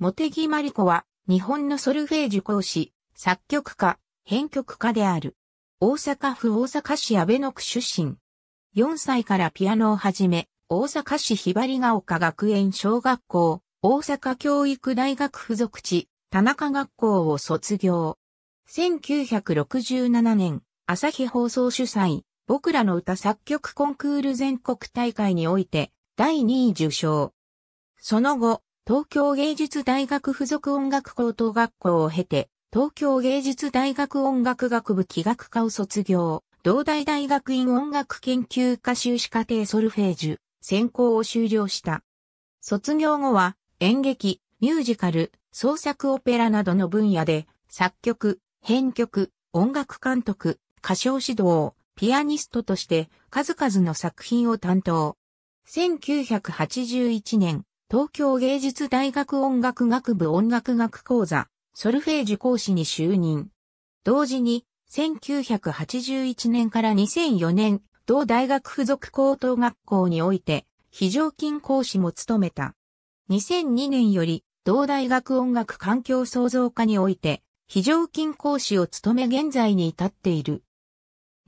茂木真理子は、日本のソルフェージュ講師、作曲家、編曲家である。大阪府大阪市安倍野区出身。4歳からピアノをはじめ、大阪市ひばりが丘学園小学校、大阪教育大学附属地、田中学校を卒業。1967年、朝日放送主催、僕らの歌作曲コンクール全国大会において、第2位受賞。その後、東京芸術大学附属音楽高等学校を経て、東京芸術大学音楽学部器楽科を卒業、同大大学院音楽研究科修士課程ソルフェージュ、専攻を修了した。卒業後は、演劇、ミュージカル、創作オペラなどの分野で、作曲、編曲、音楽監督、歌唱指導、ピアニストとして数々の作品を担当。1981年、東京芸術大学音楽学部音楽学講座、ソルフェージュ講師に就任。同時に、1981年から2004年、同大学附属高等学校において、非常勤講師も務めた。2002年より、同大学音楽環境創造科において、非常勤講師を務め現在に至っている。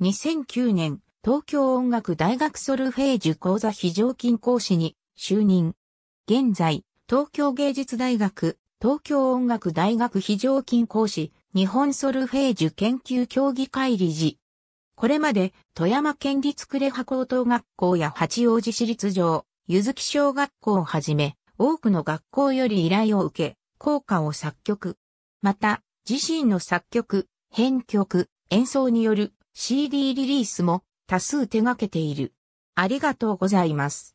2009年、東京音楽大学ソルフェージュ講座非常勤講師に就任。現在、東京芸術大学、東京音楽大学非常勤講師、日本ソルフェージュ研究協議会理事。これまで、富山県立呉羽高等学校や八王子市立城、ゆずき小学校をはじめ、多くの学校より依頼を受け、校歌を作曲。また、自身の作曲、編曲、演奏による CD リリースも多数手掛けている。ありがとうございます。